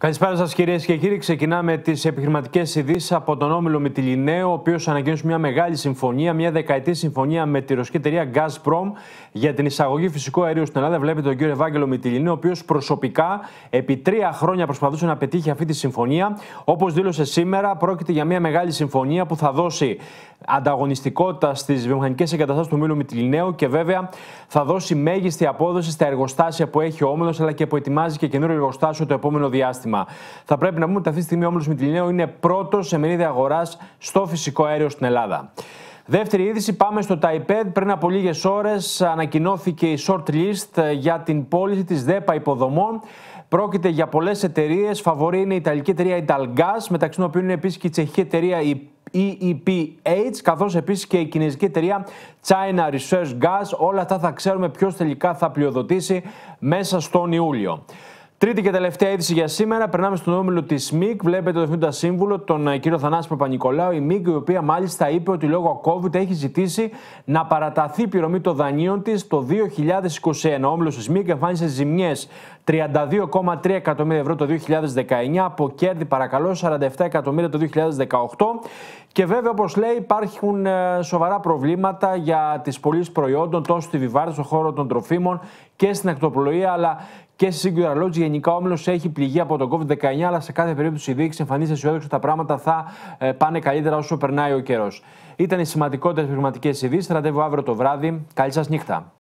Καλησπέρα σας, κυρίες και κύριοι. Ξεκινάμε τις επιχειρηματικές ειδήσεις από τον Όμιλο Μιτιλινέο, ο οποίος ανακοίνωσε μια μεγάλη συμφωνία, μια δεκαετή συμφωνία με τη ρωσική εταιρεία Gazprom για την εισαγωγή φυσικού αερίου στην Ελλάδα. Βλέπετε τον κύριο Ευάγγελο Μιτιλινέο, ο οποίος προσωπικά επί τρία χρόνια προσπαθούσε να πετύχει αυτή τη συμφωνία. Όπως δήλωσε σήμερα, πρόκειται για μια μεγάλη συμφωνία που θα δώσει ανταγωνιστικότητα στις βιομηχανικές εγκαταστάσεις του Μήλου Μητυλινέου και βέβαια θα δώσει μέγιστη απόδοση στα εργοστάσια που έχει ο Όμιλος αλλά και που ετοιμάζει και καινούριο εργοστάσιο το επόμενο διάστημα. Θα πρέπει να πούμε ότι αυτή τη στιγμή ο Όμιλος Μητυλινέου είναι πρώτος σε μερίδα αγοράς στο φυσικό αέριο στην Ελλάδα. Δεύτερη είδηση, πάμε στο Ταϊπέδ. Πριν από λίγες ώρες ανακοινώθηκε η short list για την πώληση της ΔΕΠΑ υποδομών. Πρόκειται για πολλές εταιρείες. Φαβορή είναι η Ιταλική εταιρεία Ιταλγκά, μεταξύ των οποίων είναι επίσης και η Τσεχική εταιρεία η EEPH, καθώς επίσης και η κινέζικη εταιρεία China Research Gas. Όλα αυτά θα ξέρουμε ποιος τελικά θα πλειοδοτήσει μέσα στον Ιούλιο. Τρίτη και τελευταία είδηση για σήμερα. Περνάμε στον όμιλο της ΜΙΚ. Βλέπετε το διευθύνοντα σύμβουλο, τον ε, κύριο Θανάση Παπα-Νικολάου, η ΜΙΚ, η οποία μάλιστα είπε ότι λόγω COVID έχει ζητήσει να παραταθεί η πληρωμή των δανείων της το 2021. Ο όμιλος της ΜΙΚ εμφάνισε ζημιές 32,3 εκατομμύρια ευρώ το 2019, από κέρδη παρακαλώ 47 εκατομμύρια το 2018. Και βέβαια, όπως λέει, υπάρχουν ε, σοβαρά προβλήματα για τις πωλήσεις προϊόντων τόσο στη Βιβάρη, στον χώρο των τροφίμων και στην ακτοπλοεία, αλλά και στη Singular Lodge. Γενικά ο όμιλος έχει πληγεί από τον COVID-19, αλλά σε κάθε περίπτωση η διοίκηση εμφανίζεται αισιόδοξη ότι τα πράγματα θα ε, πάνε καλύτερα όσο περνάει ο καιρός. Ήταν οι σημαντικότερες πνευματικές ειδήσεις. Ραντεβού αύριο το βράδυ. Καλή σας νύχτα.